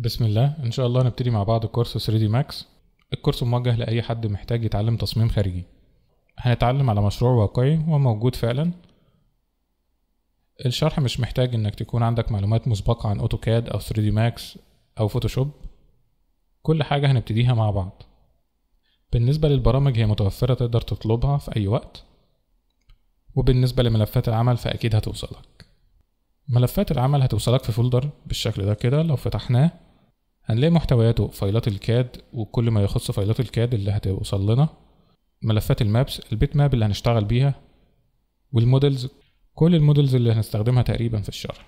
بسم الله ان شاء الله هنبتدي مع بعض كورس 3 دي ماكس الكورس موجه لاي حد محتاج يتعلم تصميم خارجي هنتعلم على مشروع واقعي وموجود فعلا الشرح مش محتاج انك تكون عندك معلومات مسبقة عن اوتوكاد او 3 دي ماكس او فوتوشوب كل حاجة هنبتديها مع بعض بالنسبة للبرامج هي متوفرة تقدر تطلبها في أي وقت وبالنسبة لملفات العمل فأكيد هتوصلك ملفات العمل هتوصلك في فولدر بالشكل ده كده لو فتحناه هنلاقي محتوياته فايلات الكاد وكل ما يخص فايلات الكاد اللي هتوصل لنا ملفات المابس البيت ماب اللي هنشتغل بيها والمودلز كل المودلز اللي هنستخدمها تقريبا في الشرح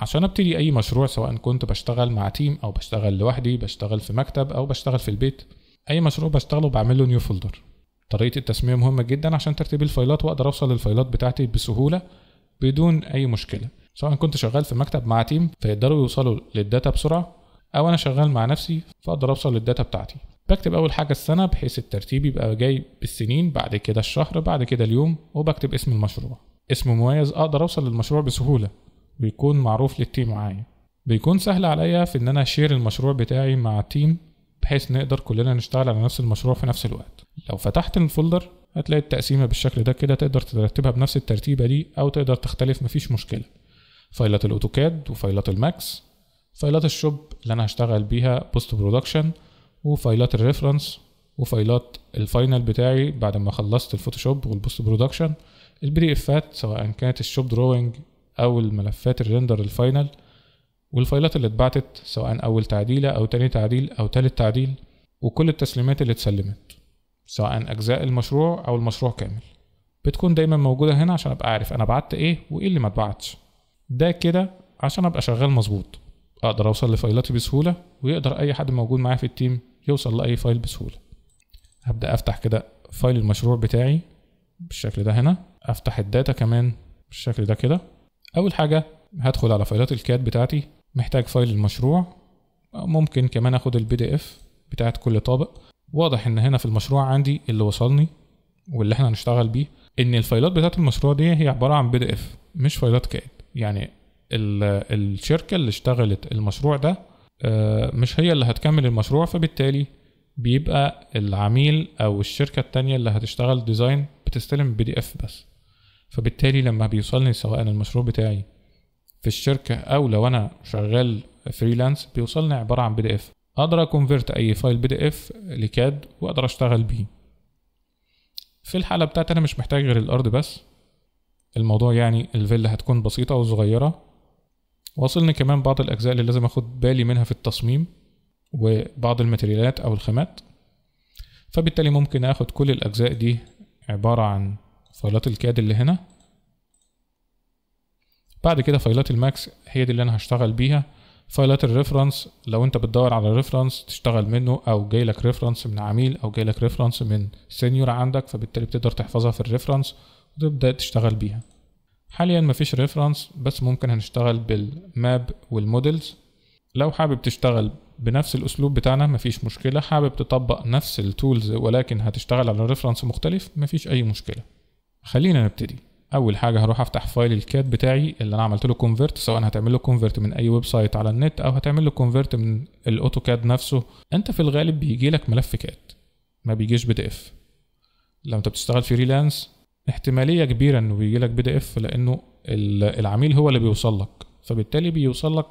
عشان ابتدي اي مشروع سواء كنت بشتغل مع تيم او بشتغل لوحدي بشتغل في مكتب او بشتغل في البيت اي مشروع بشتغله بعمل له نيو فولدر طريقه التسميه مهمه جدا عشان ترتيب الفايلات واقدر اوصل للفايلات بتاعتي بسهوله بدون اي مشكله سواء كنت شغال في مكتب مع تيم فيقدروا يوصلوا للداتا بسرعه او انا شغال مع نفسي فاقدر اوصل للداتا بتاعتي بكتب اول حاجه السنه بحيث الترتيب يبقى جاي بالسنين بعد كده الشهر بعد كده اليوم وبكتب اسم المشروع اسم مميز اقدر اوصل للمشروع بسهوله ويكون معروف للتيم معايا بيكون سهل عليا في ان انا اشير المشروع بتاعي مع التيم بحيث نقدر كلنا نشتغل على نفس المشروع في نفس الوقت لو فتحت الفولدر هتلاقي التقسيمه بالشكل ده كده تقدر ترتبها بنفس الترتيبه دي او تقدر تختلف مفيش مشكله فايلات الاوتوكاد وفايلات الماكس فايلات الشوب اللي انا هشتغل بيها بوست برودكشن وفايلات الريفرنس وفايلات الفاينل بتاعي بعد ما خلصت الفوتوشوب والبوست برودكشن البي دي افات سواء كانت الشوب دروينج او الملفات الريندر الفاينل والفايلات اللي اتبعتت سواء اول تعديله او تاني تعديل او تالت تعديل وكل التسليمات اللي اتسلمت سواء اجزاء المشروع او المشروع كامل بتكون دايما موجوده هنا عشان ابقى عارف انا بعت ايه وايه اللي ما اتبعتش ده كده عشان ابقى شغال مظبوط اقدر اوصل لفايلاتي بسهوله ويقدر اي حد موجود معايا في التيم يوصل لاي فايل بسهوله هبدا افتح كده فايل المشروع بتاعي بالشكل ده هنا افتح الداتا كمان بالشكل ده كده اول حاجه هدخل على فايلات الكاد بتاعتي محتاج فايل المشروع ممكن كمان اخد البي دي اف بتاعت كل طابق واضح ان هنا في المشروع عندي اللي وصلني واللي احنا هنشتغل بيه ان الفايلات بتاعت المشروع دي هي عباره عن بي دي اف مش فايلات كاد يعني الشركه اللي اشتغلت المشروع ده آه، مش هي اللي هتكمل المشروع فبالتالي بيبقى العميل او الشركه التانية اللي هتشتغل ديزاين بتستلم بي دي اف بس فبالتالي لما بيوصلني سواء المشروع بتاعي في الشركه او لو انا شغال فريلانس بيوصلني عباره عن بي دي اف اقدر اكونفرت اي فايل بي دي اف لكاد واقدر اشتغل بيه في الحاله بتاعتي انا مش محتاج غير الارض بس الموضوع يعني الفيلا هتكون بسيطه وصغيره واصلني كمان بعض الأجزاء اللي لازم أخد بالي منها في التصميم وبعض الماتريالات أو الخامات فبالتالي ممكن أخد كل الأجزاء دي عبارة عن فايلات الكاد اللي هنا بعد كده فايلات الماكس هي دي اللي أنا هشتغل بيها فايلات الريفرنس لو انت بتدور على ريفرنس تشتغل منه او جاي لك ريفرنس من عميل او جاي لك ريفرنس من سينيور عندك فبالتالي بتقدر تحفظها في الريفرنس وتبدا تشتغل بيها حاليا مفيش ريفرنس بس ممكن هنشتغل بالماب والمودلز لو حابب تشتغل بنفس الاسلوب بتاعنا مفيش مشكله حابب تطبق نفس التولز ولكن هتشتغل على ريفرنس مختلف مفيش اي مشكله خلينا نبتدي اول حاجه هروح افتح فايل الكات بتاعي اللي انا عملت له كونفرت سواء هتعمل له كونفرت من اي ويب سايت على النت او هتعمل له كونفرت من الاوتوكاد نفسه انت في الغالب بيجي لك ملف كات ما بيجيش بي دي اف لما انت بتشتغل فريلانس احتماليه كبيره انه بيجي لك بي دي اف لانه العميل هو اللي بيوصل لك فبالتالي بيوصل لك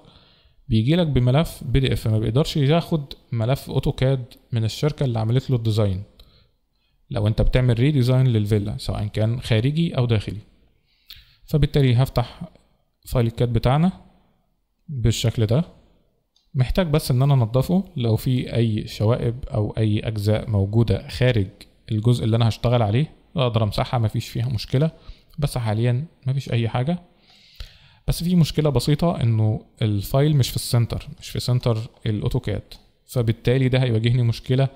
بيجي لك بملف بي دي اف ما بيقدرش ياخد ملف اوتوكاد من الشركه اللي عملت له الديزاين لو انت بتعمل ريديزاين للفيلا سواء كان خارجي او داخلي فبالتالي هفتح فايل الكاد بتاعنا بالشكل ده محتاج بس ان انا انضفه لو في اي شوائب او اي اجزاء موجوده خارج الجزء اللي انا هشتغل عليه اقدر امسحها مفيش فيها مشكله بس حاليا مفيش اي حاجه بس في مشكله بسيطه انه الفايل مش في السنتر مش في سنتر الاوتوكاد فبالتالي ده هيواجهني مشكله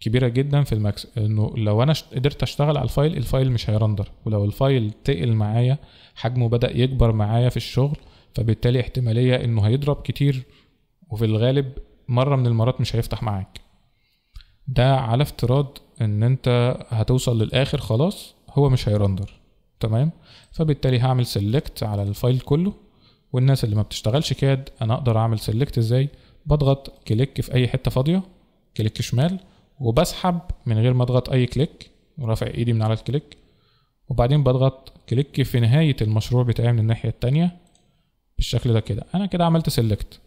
كبيره جدا في الماكس انه لو انا قدرت اشتغل على الفايل الفايل مش هيرندر ولو الفايل تقل معايا حجمه بدا يكبر معايا في الشغل فبالتالي احتماليه انه هيضرب كتير وفي الغالب مره من المرات مش هيفتح معاك ده على افتراض ان انت هتوصل للاخر خلاص هو مش هيرندر تمام فبالتالي هعمل سيلكت على الفايل كله والناس اللي ما بتشتغلش كاد انا اقدر اعمل سيلكت ازاي بضغط كليك في اي حته فاضيه كليك شمال وبسحب من غير ما اضغط اي كليك ورافع ايدي من على الكليك وبعدين بضغط كليك في نهايه المشروع بتاعي من الناحيه التانية بالشكل ده كده انا كده عملت سيلكت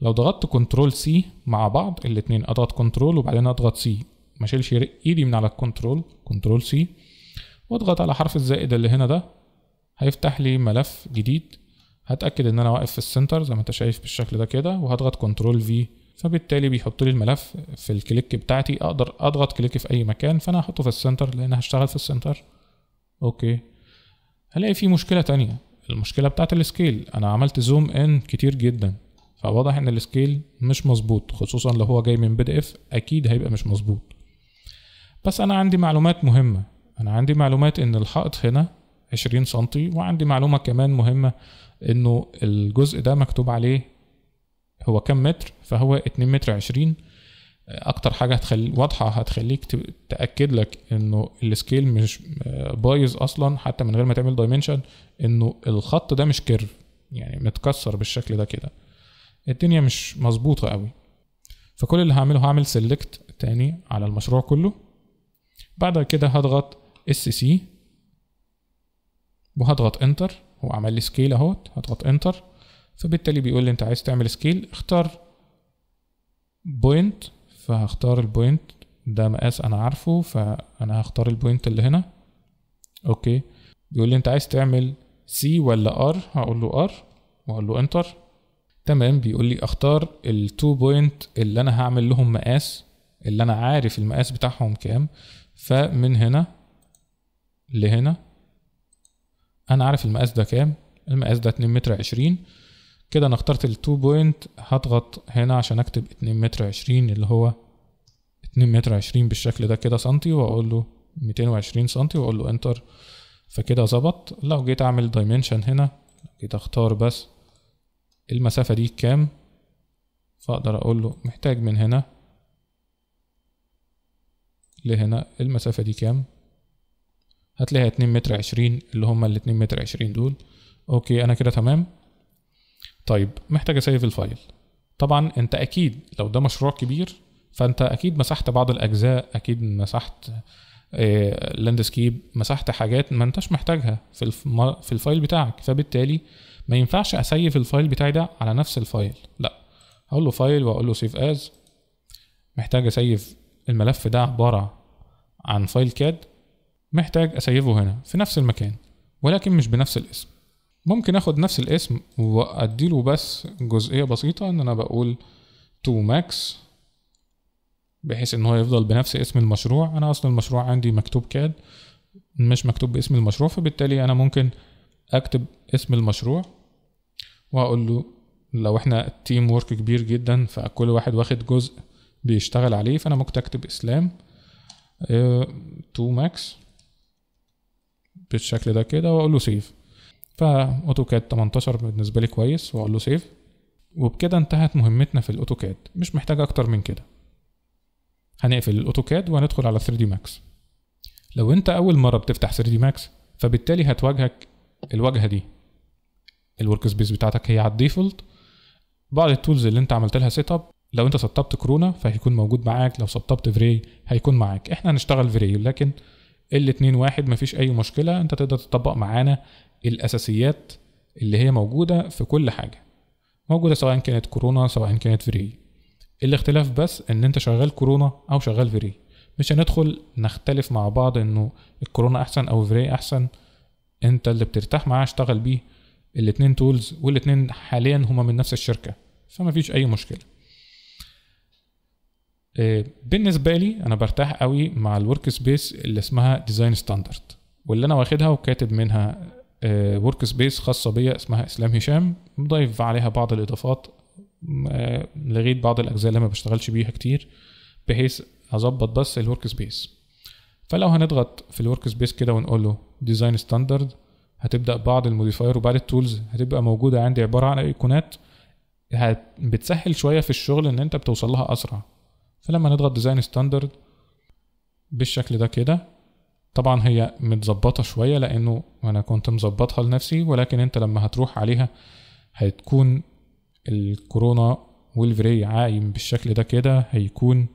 لو ضغطت كنترول سي مع بعض الاتنين اضغط كنترول وبعدين اضغط سي ما شيلش ايدي من على الكنترول كنترول سي واضغط على حرف الزائد اللي هنا ده هيفتح لي ملف جديد هتاكد ان انا واقف في السنتر زي ما انت شايف بالشكل ده كده وهضغط كنترول في فبالتالي بيحط لي الملف في الكليك بتاعتي اقدر اضغط كليك في اي مكان فانا هحطه في السنتر لان هشتغل في السنتر اوكي هلاقي في مشكله تانية المشكله بتاعت السكيل انا عملت زوم ان كتير جدا فواضح ان السكيل مش مظبوط خصوصا لو هو جاي من بي دي اف اكيد هيبقى مش مظبوط بس انا عندي معلومات مهمه انا عندي معلومات ان الحائط هنا 20 سنتي وعندي معلومه كمان مهمه انه الجزء ده مكتوب عليه هو كم متر فهو 2 متر 20 اكتر حاجه هتخلي واضحه هتخليك تاكد لك انه السكيل مش آه، بايظ اصلا حتى من غير ما تعمل دايمنشن انه الخط ده مش كيرف يعني متكسر بالشكل ده كده الدنيا مش مظبوطه قوي فكل اللي هعمله هعمل سيلكت تاني على المشروع كله بعد كده هضغط اس سي وهضغط انتر هو عمل لي سكيل اهوت هضغط انتر فبالتالي بيقول لي انت عايز تعمل سكيل اختار بوينت فهختار البوينت ده مقاس انا عارفه فانا هختار البوينت اللي هنا اوكي بيقول لي انت عايز تعمل سي ولا ار هقول له ار وهقول له انتر تمام بيقول لي اختار التو بوينت اللي انا هعمل لهم مقاس اللي انا عارف المقاس بتاعهم كام فمن هنا لهنا انا عارف المقاس ده كام المقاس ده 2 متر 20 كده انا اخترت التو بوينت هضغط هنا عشان اكتب 2 متر 20 اللي هو 2 متر 20 بالشكل ده كده سنتي واقول له 220 سنتي واقول له انتر فكده ظبط لو جيت اعمل دايمنشن هنا جيت اختار بس المسافة دي كام فأقدر أقول له محتاج من هنا لهنا المسافة دي كام هتلاقيها اتنين متر عشرين اللي هما الاتنين متر عشرين دول أوكي أنا كده تمام طيب محتاج أسيف الفايل طبعا أنت أكيد لو ده مشروع كبير فأنت أكيد مسحت بعض الأجزاء أكيد مسحت لاندسكيب آه، مسحت حاجات ما انتش محتاجها في في الفايل بتاعك فبالتالي ما ينفعش اسيف الفايل بتاعي ده على نفس الفايل لا هقول له فايل واقول له سيف از محتاج اسيف الملف ده عباره عن فايل كاد محتاج اسيفه هنا في نفس المكان ولكن مش بنفس الاسم ممكن اخد نفس الاسم واديله بس جزئيه بسيطه ان انا بقول تو ماكس بحيث ان هو يفضل بنفس اسم المشروع انا اصلا المشروع عندي مكتوب كاد مش مكتوب باسم المشروع فبالتالي انا ممكن اكتب اسم المشروع واقول له لو احنا التيم ورك كبير جدا فكل واحد واخد جزء بيشتغل عليه فانا ممكن اكتب اسلام تو آه، ماكس بالشكل ده كده واقول له سيف فاوتوكاد 18 بالنسبه لي كويس واقول له سيف وبكده انتهت مهمتنا في الاوتوكاد مش محتاج اكتر من كده هنقفل الاوتوكاد وهندخل على 3 دي ماكس لو انت اول مره بتفتح 3 دي ماكس فبالتالي هتواجهك الواجهه دي الورك سبيس بتاعتك هي على الديفولت بعض التولز اللي انت عملت لها سيت اب لو انت سطبت كورونا فهيكون موجود معاك لو سطبت فري هيكون معاك احنا هنشتغل فري لكن الاتنين واحد مفيش اي مشكله انت تقدر تطبق معانا الاساسيات اللي هي موجوده في كل حاجه موجوده سواء كانت كورونا سواء كانت فري الاختلاف بس ان انت شغال كورونا او شغال فري مش هندخل نختلف مع بعض انه الكورونا احسن او فري احسن انت اللي بترتاح معاه اشتغل بيه الاثنين تولز والاثنين حاليا هما من نفس الشركه فما فيش اي مشكله آه، بالنسبه لي انا برتاح قوي مع الورك سبيس اللي اسمها ديزاين ستاندرد واللي انا واخدها وكاتب منها ورك آه، سبيس خاصه بيا اسمها اسلام هشام مضيف عليها بعض الاضافات آه، لغيت بعض الاجزاء اللي ما بشتغلش بيها كتير بحيث اظبط بس الورك سبيس فلو هنضغط في الورك سبيس كده ونقول له ديزاين ستاندرد هتبدا بعض الموديفاير وبعض التولز هتبقى موجوده عندي عباره عن ايقونات بتسهل شويه في الشغل ان انت بتوصل لها اسرع فلما نضغط ديزاين ستاندرد بالشكل ده كده طبعا هي متظبطه شويه لانه انا كنت مظبطها لنفسي ولكن انت لما هتروح عليها هتكون الكورونا والفري عايم بالشكل ده كده هيكون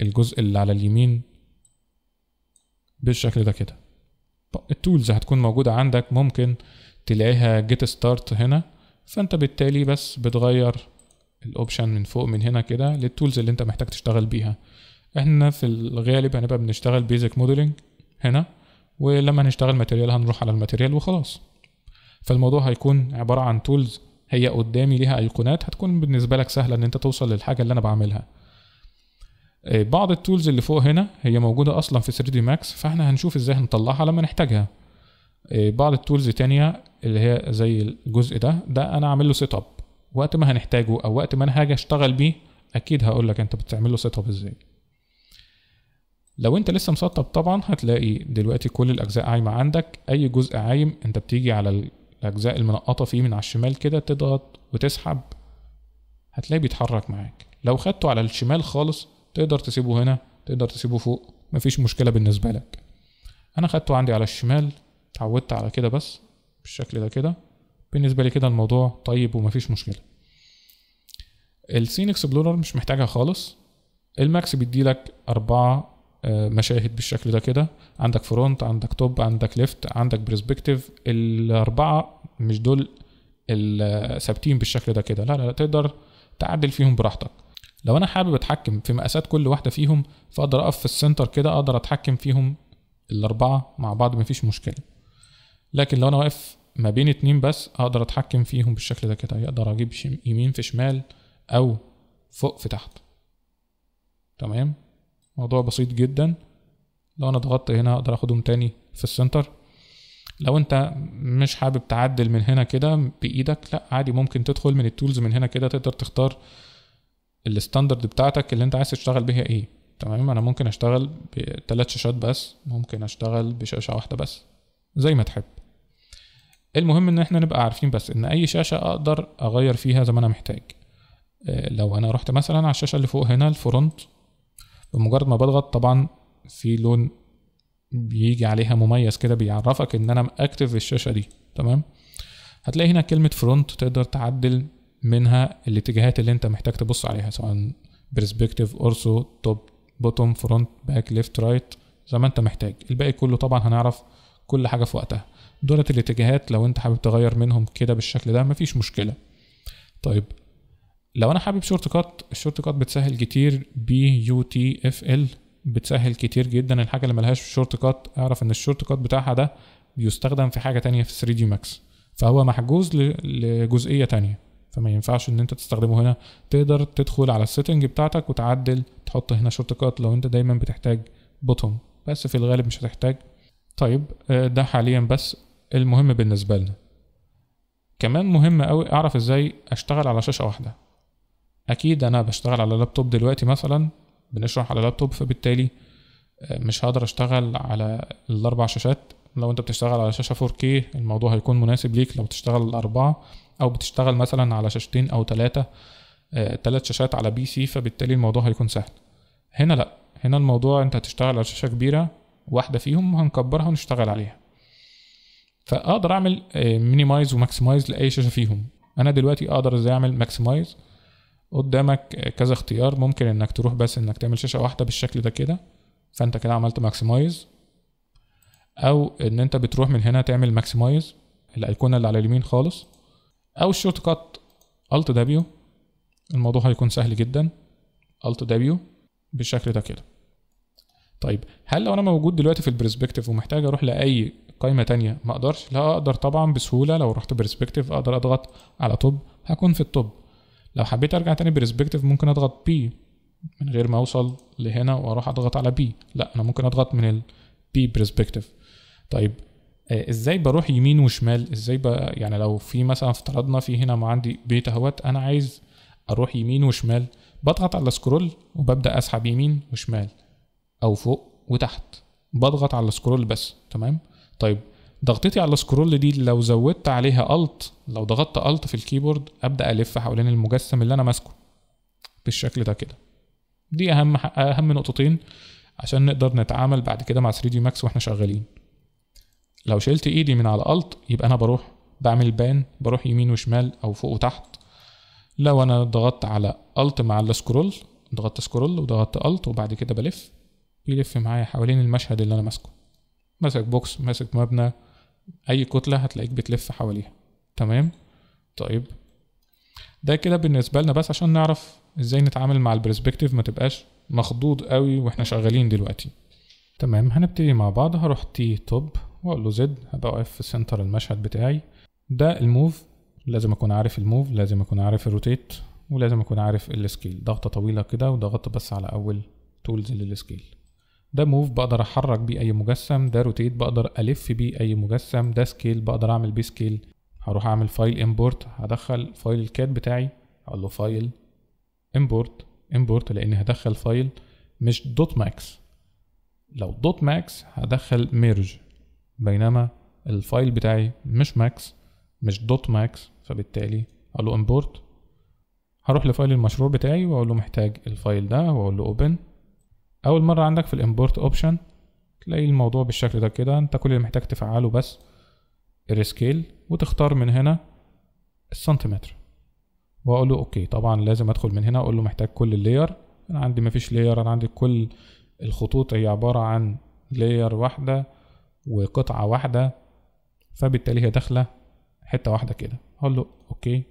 الجزء اللي على اليمين بالشكل ده كده التولز هتكون موجودة عندك ممكن تلاقيها جيت ستارت هنا فانت بالتالي بس بتغير الاوبشن من فوق من هنا كده للتولز اللي انت محتاج تشتغل بيها احنا في الغالب هنبقى بنشتغل بيزك موديلنج هنا ولما هنشتغل ماتيريال هنروح على الماتيريال وخلاص فالموضوع هيكون عبارة عن تولز هي قدامي ليها ايقونات هتكون بالنسبة لك سهلة ان انت توصل للحاجة اللي انا بعملها آه، بعض التولز اللي فوق هنا هي موجودة أصلا في 3 دي ماكس فاحنا هنشوف ازاي هنطلعها لما نحتاجها آه، بعض التولز تانية اللي هي زي الجزء ده ده أنا عامل له سيت أب وقت ما هنحتاجه أو وقت ما أنا هاجي أشتغل بيه أكيد هقول لك أنت بتعمل له سيت أب ازاي لو انت لسه مسطب طبعا هتلاقي دلوقتي كل الاجزاء عايمه عندك اي جزء عايم انت بتيجي على الاجزاء المنقطه فيه من على الشمال كده تضغط وتسحب هتلاقيه بيتحرك معاك لو خدته على الشمال خالص تقدر تسيبه هنا تقدر تسيبه فوق مفيش مشكلة بالنسبة لك أنا خدته عندي على الشمال اتعودت على كده بس بالشكل ده كده بالنسبة لي كده الموضوع طيب ومفيش مشكلة السين اكسبلورر مش محتاجها خالص الماكس بيديلك أربعة آه، مشاهد بالشكل ده كده عندك فرونت عندك توب عندك ليفت عندك برسبكتيف الأربعة مش دول ثابتين بالشكل ده كده لا لا تقدر تعدل فيهم براحتك لو انا حابب اتحكم في مقاسات كل واحده فيهم فاقدر اقف في السنتر كده اقدر اتحكم فيهم الاربعه مع بعض مفيش مشكله لكن لو انا واقف ما بين اتنين بس اقدر اتحكم فيهم بالشكل ده كده يقدر اجيب يمين في شمال او فوق في تحت تمام موضوع بسيط جدا لو انا ضغطت هنا اقدر اخدهم تاني في السنتر لو انت مش حابب تعدل من هنا كده بايدك لا عادي ممكن تدخل من التولز من هنا كده تقدر تختار الستاندرد بتاعتك اللي انت عايز تشتغل بيها ايه تمام انا ممكن اشتغل بثلاث شاشات بس ممكن اشتغل بشاشه واحده بس زي ما تحب المهم ان احنا نبقى عارفين بس ان اي شاشه اقدر اغير فيها زي ما انا محتاج آه، لو انا رحت مثلا على الشاشه اللي فوق هنا الفرونت بمجرد ما بضغط طبعا في لون بيجي عليها مميز كده بيعرفك ان انا مأكتف الشاشه دي تمام هتلاقي هنا كلمه فرونت تقدر تعدل منها الاتجاهات اللي انت محتاج تبص عليها سواء برسبكتيف اورسو توب بوتوم فرونت باك ليفت رايت زي ما انت محتاج الباقي كله طبعا هنعرف كل حاجه في وقتها دولت الاتجاهات لو انت حابب تغير منهم كده بالشكل ده مفيش مشكله طيب لو انا حابب شورت كات الشورت كات بتسهل كتير بي يو تي اف ال بتسهل كتير جدا الحاجه اللي ملهاش شورت كات اعرف ان الشورت كات بتاعها ده بيستخدم في حاجه تانية في 3 دي ماكس فهو محجوز لجزئيه تانية فما ينفعش ان انت تستخدمه هنا تقدر تدخل على السيتنج بتاعتك وتعدل تحط هنا شورت كات لو انت دايما بتحتاج بوتوم بس في الغالب مش هتحتاج طيب آه، ده حاليا بس المهم بالنسبة لنا كمان مهم أوي اعرف ازاي اشتغل على شاشة واحدة اكيد انا بشتغل على لابتوب دلوقتي مثلا بنشرح على لابتوب فبالتالي آه، مش هقدر اشتغل على الاربع شاشات لو انت بتشتغل على شاشة 4K الموضوع هيكون مناسب ليك لو بتشتغل الاربعة او بتشتغل مثلا على شاشتين او ثلاثه ثلاث آه، شاشات على بي سي فبالتالي الموضوع هيكون سهل هنا لا هنا الموضوع انت هتشتغل على شاشه كبيره واحده فيهم هنكبرها ونشتغل عليها فاقدر اعمل آه، مينيمايز وماكسمايز لاي شاشه فيهم انا دلوقتي اقدر ازاي اعمل ماكسمايز قدامك آه، كذا اختيار ممكن انك تروح بس انك تعمل شاشه واحده بالشكل ده كده فانت كده عملت ماكسمايز او ان انت بتروح من هنا تعمل ماكسمايز الايقونه اللي على اليمين خالص او الشورت كات الت دبليو الموضوع هيكون سهل جدا الت دبليو بالشكل ده كده طيب هل لو انا موجود دلوقتي في البرسبكتيف ومحتاج اروح لاي قائمه تانية ما اقدرش لا اقدر طبعا بسهوله لو رحت برسبكتيف اقدر اضغط على توب هكون في التوب لو حبيت ارجع تاني برسبكتيف ممكن اضغط بي من غير ما اوصل لهنا واروح اضغط على بي لا انا ممكن اضغط من البي برسبكتيف طيب آه، ازاي بروح يمين وشمال ازاي بقى يعني لو في مثلا افترضنا في هنا ما عندي بيت اهوت انا عايز اروح يمين وشمال بضغط على سكرول وببدا اسحب يمين وشمال او فوق وتحت بضغط على سكرول بس تمام طيب ضغطتي على سكرول دي لو زودت عليها الت لو ضغطت الت في الكيبورد ابدا الف حوالين المجسم اللي انا ماسكه بالشكل ده كده دي اهم اهم نقطتين عشان نقدر نتعامل بعد كده مع 3 دي ماكس واحنا شغالين لو شلت ايدي من على الالت يبقى انا بروح بعمل بان بروح يمين وشمال او فوق وتحت لو انا ضغطت على الت مع السكرول ضغطت سكرول وضغطت الت وبعد كده بلف بيلف معايا حوالين المشهد اللي انا ماسكه ماسك بوكس ماسك مبنى اي كتله هتلاقيك بتلف حواليها تمام طيب ده كده بالنسبه لنا بس عشان نعرف ازاي نتعامل مع البرسبكتيف ما تبقاش مخضوض قوي واحنا شغالين دلوقتي تمام هنبتدي مع بعض هروح تي توب واقول له زد هبقى واقف في سنتر المشهد بتاعي ده الموف لازم اكون عارف الموف لازم اكون عارف الروتيت ولازم اكون عارف السكيل ضغطه طويله كده وضغطت بس على اول تولز للسكيل ده موف بقدر احرك بيه اي مجسم ده روتيت بقدر الف بيه اي مجسم ده سكيل بقدر اعمل بيه سكيل هروح اعمل فايل امبورت هدخل فايل الكاد بتاعي اقول له فايل امبورت امبورت لان هدخل فايل مش دوت ماكس لو دوت ماكس هدخل ميرج بينما الفايل بتاعي مش ماكس مش دوت ماكس فبالتالي اقول له امبورت هروح لفايل المشروع بتاعي واقول له محتاج الفايل ده واقول له اوبن اول مره عندك في الامبورت اوبشن تلاقي الموضوع بالشكل ده كده انت كل اللي محتاج تفعله بس الريسكيل وتختار من هنا السنتيمتر واقول له اوكي طبعا لازم ادخل من هنا اقول له محتاج كل اللاير انا عندي مفيش لاير انا عندي كل الخطوط هي عباره عن لاير واحده وقطعة واحدة فبالتالي هي داخلة حتة واحدة كده هقول له اوكي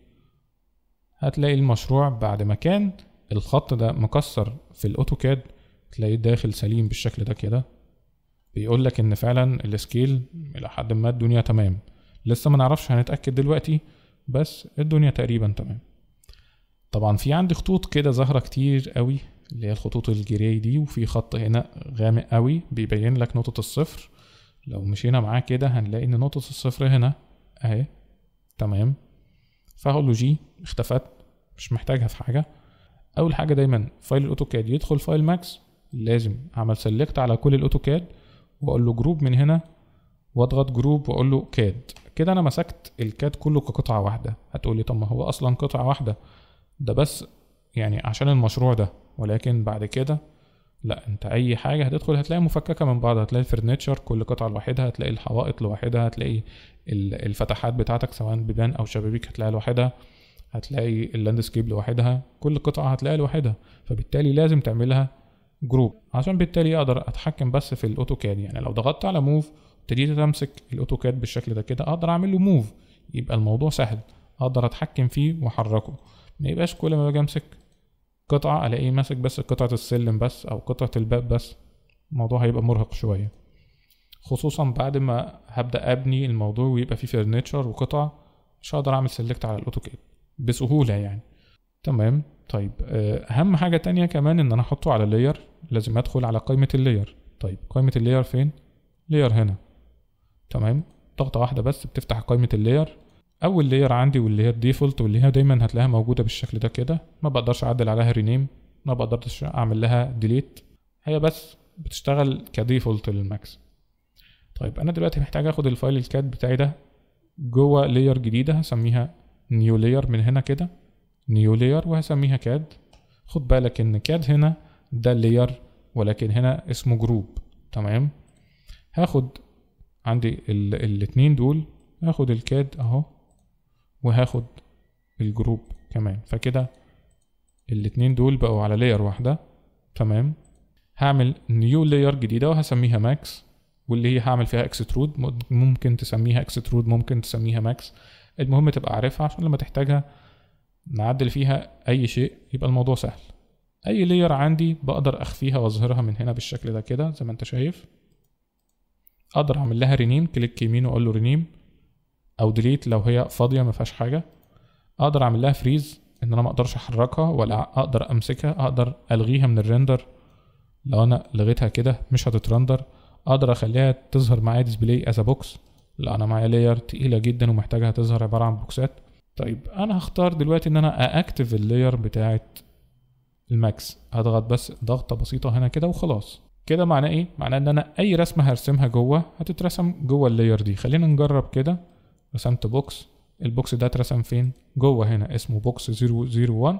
هتلاقي المشروع بعد ما كان الخط ده مكسر في الاوتوكاد تلاقيه داخل سليم بالشكل ده كده بيقول لك ان فعلا السكيل الى حد ما الدنيا تمام لسه ما نعرفش هنتاكد دلوقتي بس الدنيا تقريبا تمام طبعا في عندي خطوط كده ظاهره كتير قوي اللي هي الخطوط الجراي دي وفي خط هنا غامق قوي بيبين لك نقطه الصفر لو مشينا معاه كده هنلاقي ان نقطة الصفر هنا اهي تمام فهقول له جي اختفت مش محتاجها في حاجة اول حاجة دايما فايل الاوتوكاد يدخل فايل ماكس لازم اعمل سيلكت على كل الاوتوكاد واقول له جروب من هنا واضغط جروب واقول له كاد كده انا مسكت الكاد كله كقطعة واحدة هتقولي طب ما هو اصلا قطعة واحدة ده بس يعني عشان المشروع ده ولكن بعد كده لا انت اي حاجه هتدخل هتلاقي مفككه من بعض هتلاقي الفرنتشر كل قطعه لوحدها هتلاقي الحوائط لوحدها هتلاقي الفتحات بتاعتك سواء بيبان او شبابيك هتلاقيها لوحدها هتلاقي اللاندسكيب لوحدها كل قطعه هتلاقيها لوحدها فبالتالي لازم تعملها جروب عشان بالتالي اقدر اتحكم بس في الاوتوكاد يعني لو ضغطت على موف ابتديت امسك الاوتوكاد بالشكل ده كده اقدر اعمل له موف يبقى الموضوع سهل اقدر اتحكم فيه واحركه ما يبقاش كل ما باجي امسك قطعة ألاقيه ماسك بس قطعة السلم بس أو قطعة الباب بس الموضوع هيبقى مرهق شوية خصوصا بعد ما هبدأ أبني الموضوع ويبقى فيه فرنتشر وقطع مش هقدر أعمل سيلكت على الأوتوكيد بسهولة يعني تمام طيب آه، أهم حاجة تانية كمان إن أنا أحطه على لاير لازم أدخل على قائمة اللاير طيب قائمة اللاير فين؟ لاير هنا تمام ضغطة واحدة بس بتفتح قائمة اللاير اول لير عندي واللي هي الديفولت واللي هي دايما هتلاقيها موجوده بالشكل ده كده ما بقدرش اعدل عليها رينيم ما بقدرش اعمل لها ديليت هي بس بتشتغل كديفولت للماكس طيب انا دلوقتي محتاج اخد الفايل الكات بتاعي ده جوه لير جديده هسميها نيو لير من هنا كده نيو لير وهسميها كاد خد بالك ان كاد هنا ده لير ولكن هنا اسمه جروب تمام هاخد عندي الاثنين دول هاخد الكاد اهو وهاخد الجروب كمان فكده الاتنين دول بقوا على لاير واحدة تمام هعمل نيو لاير جديدة وهسميها ماكس واللي هي هعمل فيها اكسترود ممكن تسميها اكسترود ممكن تسميها ماكس المهم تبقى عارفها عشان لما تحتاجها نعدل فيها اي شيء يبقى الموضوع سهل اي لاير عندي بقدر اخفيها واظهرها من هنا بالشكل ده كده زي ما انت شايف اقدر اعمل لها رينيم كليك يمين واقول له رينيم او ديليت لو هي فاضيه ما فيهاش حاجه اقدر اعمل لها فريز ان انا ما اقدرش احركها ولا اقدر امسكها اقدر الغيها من الريندر لو انا لغيتها كده مش هتترندر اقدر اخليها تظهر معايا ديسبلاي از بوكس لا انا معايا لاير تقيله جدا ومحتاجها تظهر عباره عن بوكسات طيب انا هختار دلوقتي ان انا اكتف اللاير بتاعه الماكس هضغط بس ضغطه بسيطه هنا كده وخلاص كده معناه ايه معناه ان انا اي رسمه هرسمها جوه هتترسم جوه اللاير دي خلينا نجرب كده رسمت بوكس البوكس ده اترسم فين جوه هنا اسمه بوكس 001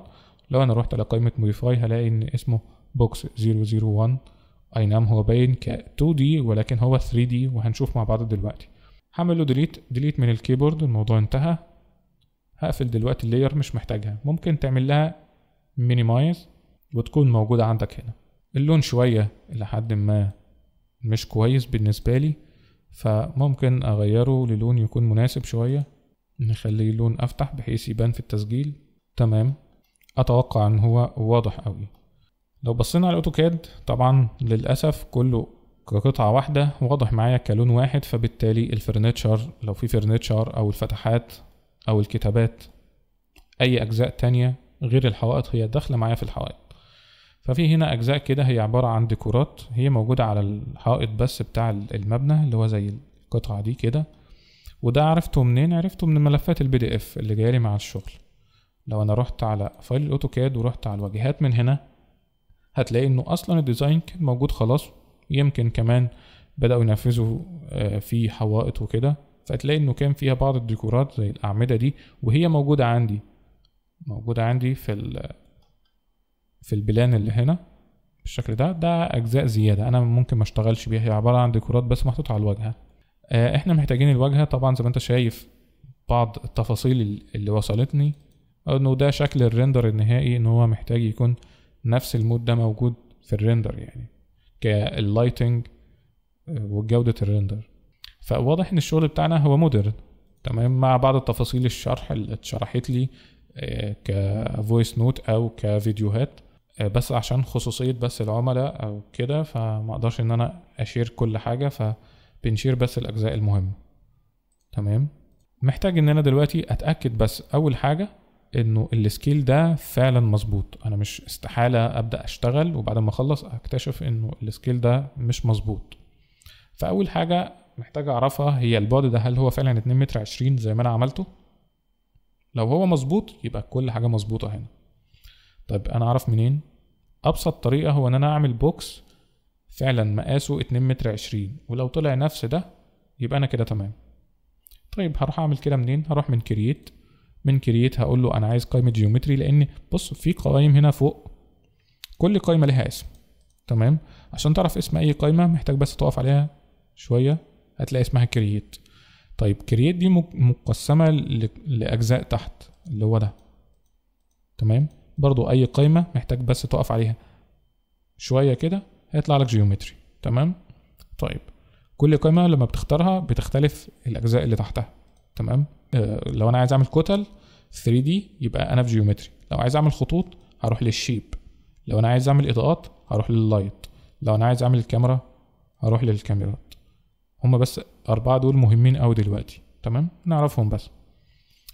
لو انا رحت على قائمه موديفاي هلاقي ان اسمه بوكس 001 اي نعم هو باين ك 2 دي ولكن هو 3 دي وهنشوف مع بعض دلوقتي هعمل له ديليت ديليت من الكيبورد الموضوع انتهى هقفل دلوقتي اللاير مش محتاجها ممكن تعمل لها مينيمايز وتكون موجودة عندك هنا اللون شوية لحد ما مش كويس بالنسبة لي فممكن اغيره للون يكون مناسب شوية نخليه لون افتح بحيث يبان في التسجيل تمام اتوقع ان هو واضح قوي لو بصينا على الاوتوكاد طبعا للاسف كله كقطعة واحدة واضح معايا كلون واحد فبالتالي الفرنتشر لو في فرنتشر او الفتحات او الكتابات اي اجزاء تانية غير الحوائط هي داخلة معايا في الحوائط ففي هنا أجزاء كده هي عبارة عن ديكورات هي موجودة على الحائط بس بتاع المبنى اللي هو زي القطعة دي كده وده عرفته منين عرفته من ملفات البي دي اف اللي جايلي مع الشغل لو انا رحت على فايل الاوتوكاد ورحت على الواجهات من هنا هتلاقي انه اصلا الديزاين كان موجود خلاص يمكن كمان بدأوا ينفذوا آه، في حوائط وكده فتلاقي انه كان فيها بعض الديكورات زي الاعمدة دي وهي موجودة عندي موجودة عندي في في البلان اللي هنا بالشكل ده ده اجزاء زياده انا ممكن ما اشتغلش بيها هي عباره عن ديكورات بس محطوطه على الواجهه آه، احنا محتاجين الواجهه طبعا زي ما انت شايف بعض التفاصيل اللي وصلتني انه ده شكل الريندر النهائي ان هو محتاج يكون نفس المود ده موجود في الريندر يعني كاللايتنج آه، وجودة الريندر فواضح ان الشغل بتاعنا هو مودرن تمام مع بعض التفاصيل الشرح اللي اتشرحت لي آه، كفويس نوت او كفيديوهات آه، بس عشان خصوصية بس العملاء أو كده فما أقدرش إن أنا أشير كل حاجة فبنشير بس الأجزاء المهمة تمام محتاج إن أنا دلوقتي أتأكد بس أول حاجة إنه السكيل ده فعلا مظبوط أنا مش استحالة أبدأ أشتغل وبعد ما أخلص أكتشف إنه السكيل ده مش مظبوط فأول حاجة محتاج أعرفها هي البعد ده هل هو فعلا 2 متر عشرين زي ما أنا عملته لو هو مظبوط يبقى كل حاجة مظبوطة هنا طيب انا اعرف منين ابسط طريقه هو ان انا اعمل بوكس فعلا مقاسه 2 متر 20 ولو طلع نفس ده يبقى انا كده تمام طيب هروح اعمل كده منين هروح من كرييت من كرييت هقول له انا عايز قائمه جيومتري لان بص في قوايم هنا فوق كل قائمه لها اسم تمام عشان تعرف اسم اي قائمه محتاج بس تقف عليها شويه هتلاقي اسمها كرييت طيب كرييت دي مقسمه لاجزاء تحت اللي هو ده تمام برضو اي قايمه محتاج بس تقف عليها شويه كده هيطلع لك جيومتري تمام طيب كل قايمه لما بتختارها بتختلف الاجزاء اللي تحتها تمام آه لو انا عايز اعمل كتل 3 d يبقى انا في جيومتري لو عايز اعمل خطوط هروح للشيب لو انا عايز اعمل اضاءات هروح لللايت لو انا عايز اعمل الكاميرا هروح للكاميرات هما بس اربعه دول مهمين قوي دلوقتي تمام نعرفهم بس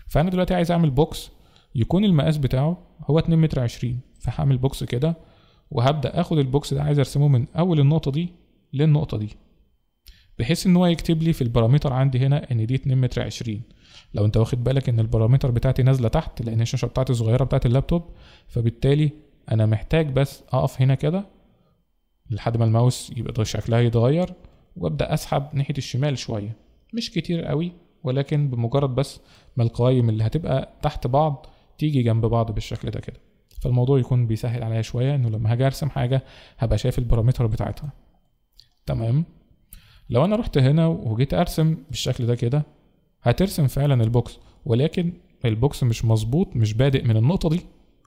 فانا دلوقتي عايز اعمل بوكس يكون المقاس بتاعه هو 2 متر 20 فهعمل بوكس كده وهبدا اخد البوكس ده عايز ارسمه من اول النقطه دي للنقطه دي بحيث ان هو يكتب لي في البارامتر عندي هنا ان دي 2 متر 20 لو انت واخد بالك ان البارامتر بتاعتي نازله تحت لان الشاشه بتاعتي صغيره بتاعت اللابتوب فبالتالي انا محتاج بس اقف هنا كده لحد ما الماوس يبقى ده شكلها يتغير وابدا اسحب ناحيه الشمال شويه مش كتير قوي ولكن بمجرد بس ما القوايم اللي هتبقى تحت بعض تيجي جنب بعض بالشكل ده كده فالموضوع يكون بيسهل عليا شويه انه لما هاجي ارسم حاجه هبقى شايف البارامتر بتاعتها تمام لو انا رحت هنا وجيت ارسم بالشكل ده كده هترسم فعلا البوكس ولكن البوكس مش مظبوط مش بادئ من النقطه دي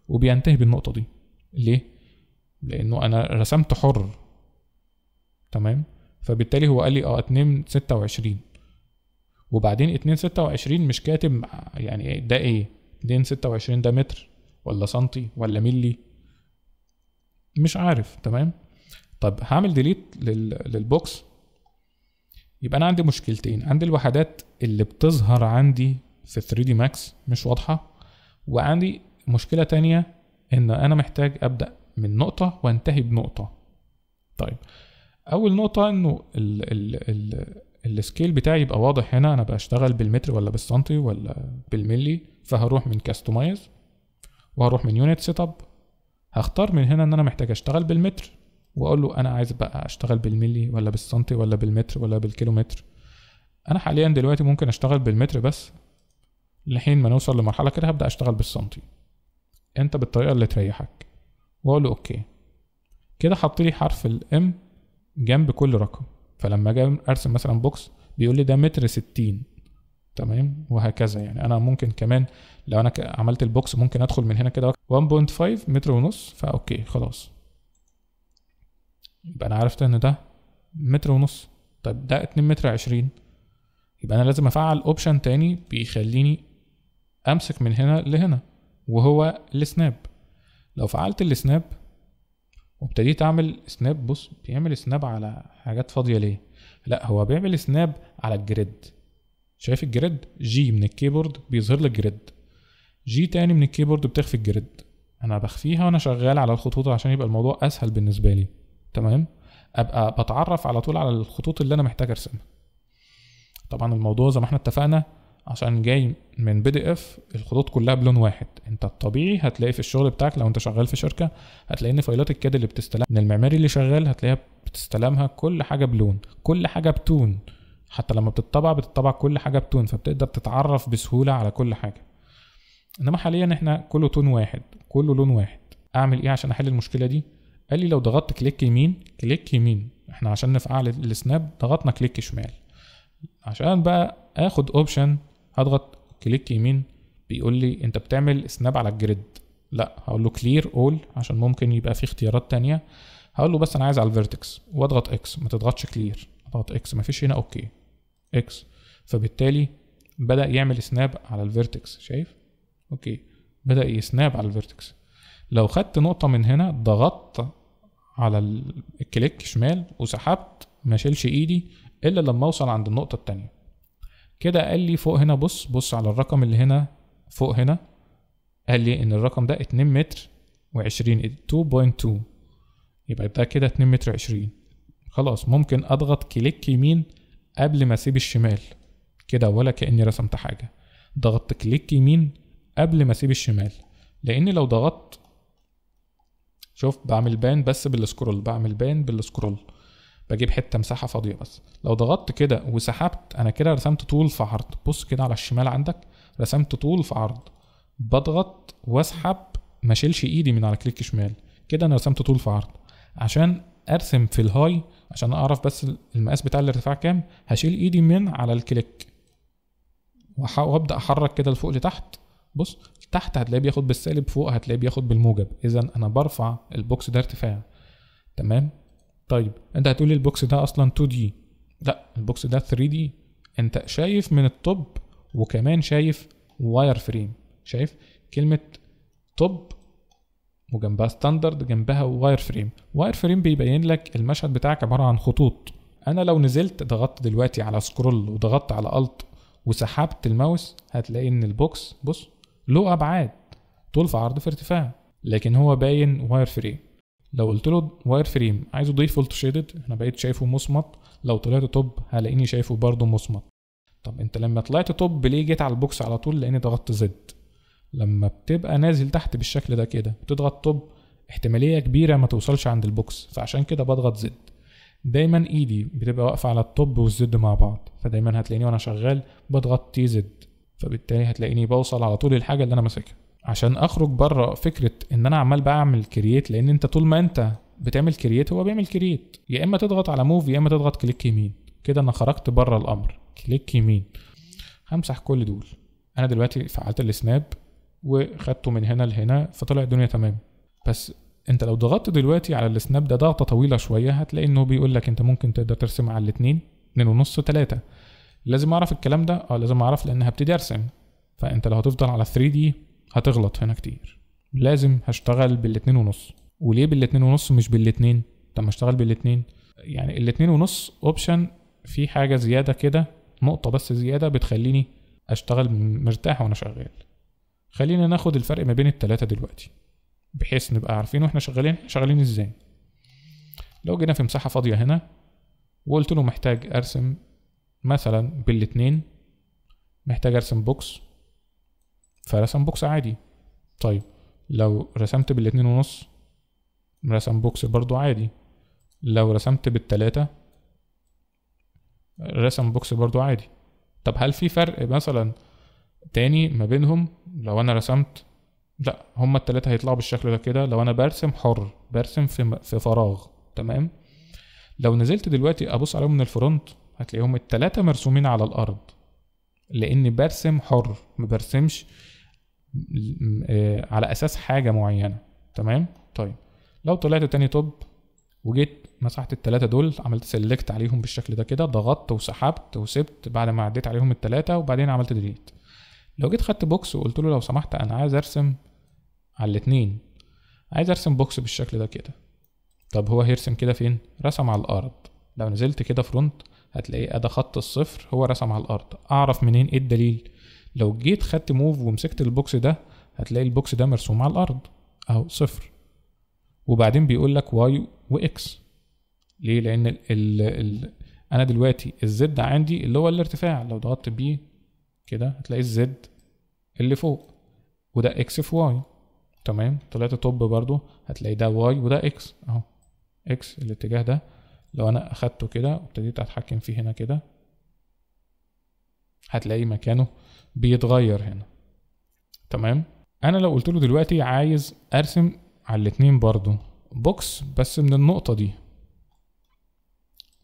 وبينتهي بالنقطه دي ليه لانه انا رسمت حر تمام فبالتالي هو قال لي اه 2 26 وبعدين 2 26 مش كاتب يعني ده ايه 226 26 ده متر ولا سنتي ولا ملي مش عارف تمام طب هعمل ديليت لل... للبوكس يبقى انا عندي مشكلتين عندي الوحدات اللي بتظهر عندي في 3 دي ماكس مش واضحه وعندي مشكله تانية ان انا محتاج ابدا من نقطه وانتهي بنقطه طيب اول نقطه انه ال ال ال السكيل بتاعي يبقى واضح هنا انا بشتغل بالمتر ولا بالسنتي ولا بالملي فهروح من كاستمايز وهروح من يونت سيت اب هختار من هنا ان انا محتاج اشتغل بالمتر واقول له انا عايز بقى اشتغل بالملي ولا بالسنتي ولا بالمتر ولا بالكيلومتر انا حاليا دلوقتي ممكن اشتغل بالمتر بس لحين ما نوصل لمرحله كده هبدا اشتغل بالسنتي انت بالطريقه اللي تريحك واقول له اوكي كده حط لي حرف الام جنب كل رقم فلما اجي ارسم مثلا بوكس بيقول لي ده متر 60 تمام وهكذا يعني انا ممكن كمان لو انا عملت البوكس ممكن ادخل من هنا كده 1.5 متر ونص فاوكي خلاص يبقى انا عرفت ان ده متر ونص طيب ده 2 متر 20 يبقى انا لازم افعل اوبشن تاني بيخليني امسك من هنا لهنا وهو السناب لو فعلت السناب وابتديت اعمل سناب بص بيعمل سناب على حاجات فاضيه ليه لا هو بيعمل سناب على الجريد شايف الجريد جي من الكيبورد بيظهر لك الجريد جي تاني من الكيبورد بتخفي الجريد انا بخفيها وانا شغال على الخطوط عشان يبقى الموضوع اسهل بالنسبه لي تمام ابقى بتعرف على طول على الخطوط اللي انا محتاج ارسمها طبعا الموضوع زي ما احنا اتفقنا عشان جاي من بي دي اف الخطوط كلها بلون واحد انت الطبيعي هتلاقي في الشغل بتاعك لو انت شغال في شركه هتلاقي ان فايلات الكاد اللي بتستلم من المعماري اللي شغال هتلاقيها بتستلمها كل حاجه بلون كل حاجه بتون حتى لما بتطبع بتطبع كل حاجه بتون فبتقدر تتعرف بسهوله على كل حاجه انما حاليا احنا كله تون واحد كله لون واحد اعمل ايه عشان احل المشكله دي قال لي لو ضغطت كليك يمين كليك يمين احنا عشان نفعل السناب ضغطنا كليك شمال عشان بقى اخد اوبشن هضغط كليك يمين بيقول لي انت بتعمل سناب على الجريد لا هقول له كلير اول عشان ممكن يبقى في اختيارات تانية هقول له بس انا عايز على الفيرتكس واضغط اكس ما تضغطش كلير اضغط اكس ما فيش هنا اوكي اكس فبالتالي بدا يعمل سناب على الفيرتكس شايف اوكي بدا يسناب على الفيرتكس لو خدت نقطه من هنا ضغطت على الكليك شمال وسحبت ما شيلش ايدي الا لما اوصل عند النقطه التانية كده قال لي فوق هنا بص بص على الرقم اللي هنا فوق هنا قال لي ان الرقم ده 2 متر و20 2.2 يبقى ده كده 2 متر 20 خلاص ممكن اضغط كليك يمين قبل ما اسيب الشمال كده ولا كاني رسمت حاجه ضغطت كليك يمين قبل ما اسيب الشمال لان لو ضغطت شوف بعمل بان بس بالسكرول بعمل بان بالسكرول بجيب حته مساحه فاضيه بس لو ضغطت كده وسحبت انا كده رسمت طول في عرض بص كده على الشمال عندك رسمت طول في عرض بضغط واسحب ما ايدي من على كليك شمال كده انا رسمت طول في عرض عشان ارسم في الهاي عشان اعرف بس المقاس بتاع الارتفاع كام هشيل ايدي من على الكليك وابدا احرك كده لفوق لتحت بص تحت هتلاقيه بياخد بالسالب فوق هتلاقيه بياخد بالموجب اذا انا برفع البوكس ده ارتفاع تمام طيب انت هتقول لي البوكس ده اصلا 2 دي لا البوكس ده 3 دي انت شايف من التوب وكمان شايف واير فريم شايف كلمه توب وجنبها ستاندرد جنبها واير فريم واير فريم بيبين لك المشهد بتاعك عباره عن خطوط انا لو نزلت ضغطت دلوقتي على سكرول وضغطت على الت وسحبت الماوس هتلاقي ان البوكس بص له ابعاد طول في عرض في ارتفاع لكن هو باين واير فريم لو قلت له واير فريم عايزه ديفولت شيدد انا بقيت شايفه مصمت لو طلعت توب هلاقيني شايفه برضه مصمت طب انت لما طلعت توب ليه جيت على البوكس على طول لاني ضغطت زد لما بتبقى نازل تحت بالشكل ده كده بتضغط طب احتماليه كبيره ما توصلش عند البوكس فعشان كده بضغط زد دايما ايدي بتبقى واقفه على الطب والزد مع بعض فدايما هتلاقيني وانا شغال بضغط تي زد فبالتالي هتلاقيني بوصل على طول الحاجه اللي انا ماسكها عشان اخرج بره فكره ان انا عمال بعمل كرييت لان انت طول ما انت بتعمل كرييت هو بيعمل كرييت يا اما تضغط على موف يا اما تضغط كليك يمين كده انا خرجت بره الامر كليك يمين همسح كل دول انا دلوقتي فعلت السناب وخدته من هنا لهنا فطلع الدنيا تمام بس انت لو ضغطت دلوقتي على السناب ده ضغطه طويله شويه هتلاقي انه بيقول لك انت ممكن تقدر ترسم على الاثنين اتنين ونص تلاتة لازم اعرف الكلام ده اه لازم اعرف لان هبتدي ارسم فانت لو هتفضل على 3 دي هتغلط هنا كتير لازم هشتغل بالاتنين ونص وليه بالاتنين ونص مش بالاتنين طب ما اشتغل بالاتنين يعني الاتنين ونص اوبشن في حاجه زياده كده نقطه بس زياده بتخليني اشتغل مرتاح وانا شغال خلينا ناخد الفرق ما بين التلاتة دلوقتي بحيث نبقى عارفين واحنا شغالين شغالين ازاي لو جينا في مساحة فاضية هنا وقلت له محتاج ارسم مثلا بالاتنين محتاج ارسم بوكس فرسم بوكس عادي طيب لو رسمت بالاتنين ونص رسم بوكس برضو عادي لو رسمت بالتلاتة رسم بوكس برضو عادي طب هل في فرق مثلا تاني ما بينهم لو انا رسمت لا هما التلاتة هيطلعوا بالشكل ده كده لو انا برسم حر برسم في, في فراغ تمام لو نزلت دلوقتي ابص عليهم من الفرونت هتلاقيهم التلاتة مرسومين على الارض لاني برسم حر ما برسمش آه، على اساس حاجة معينة تمام طيب لو طلعت تاني توب وجيت مسحت التلاتة دول عملت سيلكت عليهم بالشكل ده كده ضغطت وسحبت وسبت بعد ما عديت عليهم التلاتة وبعدين عملت ديليت لو جيت خدت بوكس وقلت له لو سمحت انا عايز ارسم على الاتنين عايز ارسم بوكس بالشكل ده كده طب هو هيرسم كده فين رسم على الارض لو نزلت كده فرونت هتلاقيه ادى خط الصفر هو رسم على الارض اعرف منين ايه الدليل لو جيت خدت موف ومسكت البوكس ده هتلاقي البوكس ده مرسوم على الارض اهو صفر وبعدين بيقول لك واي واكس ليه لان الـ الـ الـ انا دلوقتي الزد عندي اللي هو الارتفاع لو ضغطت بيه كده هتلاقي الزد اللي فوق وده اكس في واي تمام طلعت طب برضو هتلاقي ده واي وده اكس اهو اكس الاتجاه ده لو انا اخدته كده وابتديت اتحكم فيه هنا كده هتلاقي مكانه بيتغير هنا تمام انا لو قلت له دلوقتي عايز ارسم على الاتنين برضو بوكس بس من النقطة دي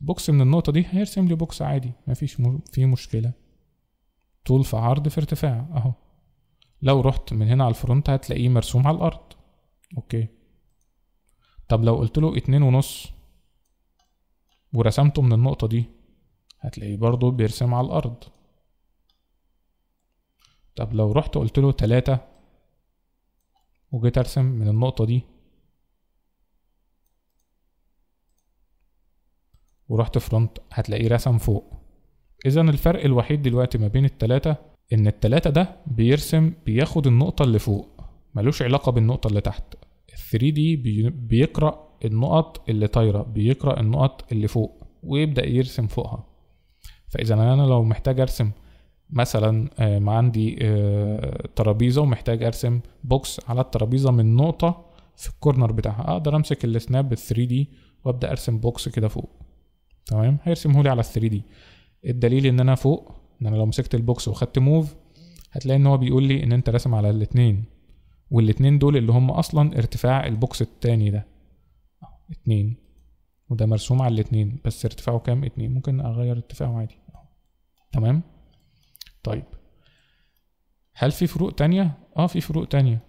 بوكس من النقطة دي هيرسم لي بوكس عادي مفيش م... فيه مشكلة طول في عرض في ارتفاع اهو لو رحت من هنا على الفرونت هتلاقيه مرسوم على الارض اوكي طب لو قلت له اتنين ونص ورسمته من النقطة دي هتلاقيه برضو بيرسم على الارض طب لو رحت قلت له تلاتة وجيت ارسم من النقطة دي ورحت فرونت هتلاقيه رسم فوق اذا الفرق الوحيد دلوقتي ما بين التلاتة ان التلاتة ده بيرسم بياخد النقطة اللي فوق ملوش علاقة بالنقطة اللي تحت ال 3 دي بيقرأ النقط اللي طايرة بيقرأ النقط اللي فوق ويبدأ يرسم فوقها فإذا أنا لو محتاج أرسم مثلا آه، ما عندي آه، ترابيزة ومحتاج أرسم بوكس على الترابيزة من نقطة في الكورنر بتاعها أقدر أمسك السناب ال 3 دي وأبدأ أرسم بوكس كده فوق تمام هيرسمهولي على ال 3 دي الدليل ان انا فوق ان انا لو مسكت البوكس وخدت موف هتلاقي ان هو بيقول لي ان انت راسم على الاتنين والاتنين دول اللي هم اصلا ارتفاع البوكس التاني ده اتنين وده مرسوم على الاتنين بس ارتفاعه كام اتنين ممكن اغير ارتفاعه عادي تمام طيب هل في فروق تانية اه في فروق تانية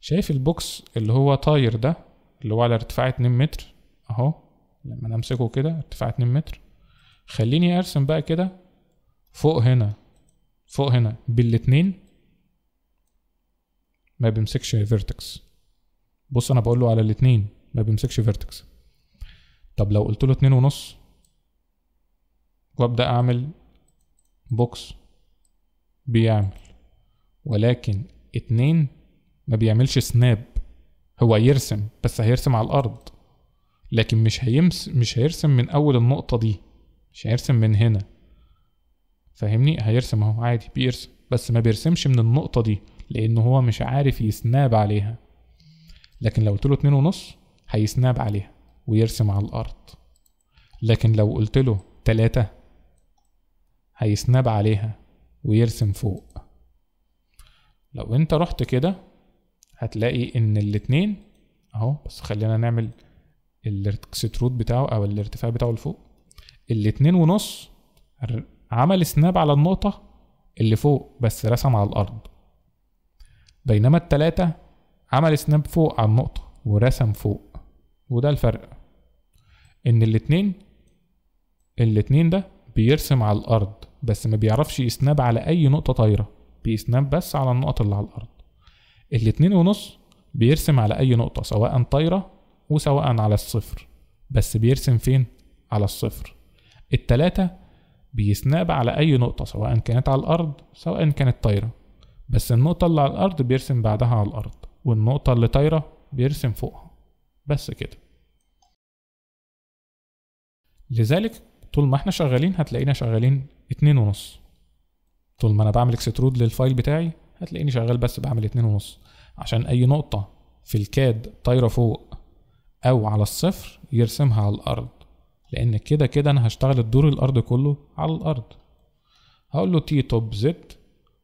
شايف البوكس اللي هو طاير ده اللي هو على ارتفاع اتنين متر اهو لما انا امسكه كده ارتفاع اتنين متر خليني ارسم بقى كده فوق هنا فوق هنا بالاتنين ما بيمسكش فيرتكس بص انا بقول له على الاتنين ما بيمسكش فيرتكس طب لو قلت له اتنين ونص وابدا اعمل بوكس بيعمل ولكن اتنين ما بيعملش سناب هو يرسم بس هيرسم على الارض لكن مش هيمس مش هيرسم من اول النقطه دي مش هيرسم من هنا فاهمني هيرسم اهو عادي بيرسم بس ما بيرسمش من النقطه دي لان هو مش عارف يسناب عليها لكن لو قلت له اتنين ونص هيسناب عليها ويرسم على الارض لكن لو قلت له تلاتة هيسناب عليها ويرسم فوق لو انت رحت كده هتلاقي ان الاتنين اهو بس خلينا نعمل الاكسترود بتاعه او الارتفاع بتاعه لفوق الاتنين ونص عمل سناب على النقطة اللي فوق بس رسم على الأرض بينما التلاتة عمل سناب فوق على النقطة ورسم فوق وده الفرق إن الاتنين الاتنين ده بيرسم على الأرض بس ما بيعرفش يسناب على أي نقطة طايرة بيسناب بس على النقط اللي على الأرض الاتنين ونص بيرسم على أي نقطة سواء طايرة وسواء على الصفر بس بيرسم فين؟ على الصفر التلاتة بيسناب على أي نقطة سواء كانت على الأرض سواء كانت طايرة بس النقطة اللي على الأرض بيرسم بعدها على الأرض والنقطة اللي طايرة بيرسم فوقها بس كده لذلك طول ما احنا شغالين هتلاقينا شغالين اتنين ونص طول ما انا بعمل اكسترود للفايل بتاعي هتلاقيني شغال بس بعمل اتنين ونص عشان اي نقطة في الكاد طايرة فوق او على الصفر يرسمها على الارض لان كده كده انا هشتغل الدور الارض كله على الارض هقول له تي توب زد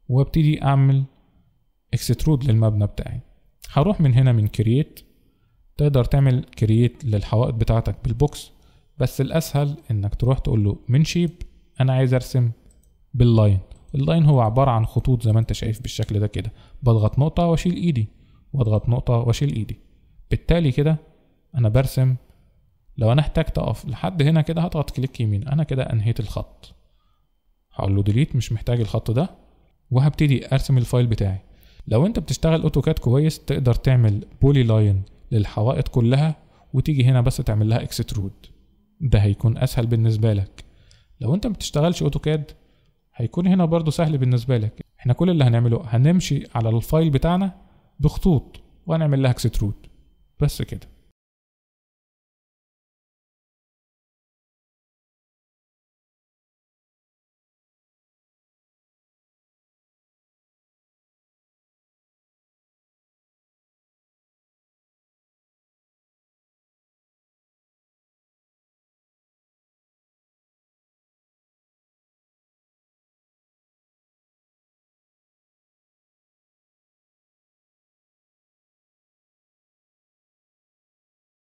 وابتدي اعمل اكسترود للمبنى بتاعي هروح من هنا من كرييت تقدر تعمل كرييت للحوائط بتاعتك بالبوكس بس الاسهل انك تروح تقول له من شيب انا عايز ارسم باللاين اللاين هو عبارة عن خطوط زي ما انت شايف بالشكل ده كده بضغط نقطة واشيل ايدي واضغط نقطة واشيل ايدي بالتالي كده انا برسم لو انا احتجت اقف لحد هنا كده هضغط كليك يمين انا كده انهيت الخط هقول له ديليت مش محتاج الخط ده وهبتدي ارسم الفايل بتاعي لو انت بتشتغل اوتوكاد كويس تقدر تعمل بولي لاين للحوائط كلها وتيجي هنا بس تعمل لها اكسترود ده هيكون اسهل بالنسبه لك لو انت بتشتغلش اوتوكاد هيكون هنا برضو سهل بالنسبه لك احنا كل اللي هنعمله هنمشي على الفايل بتاعنا بخطوط وهنعمل لها اكسترود بس كده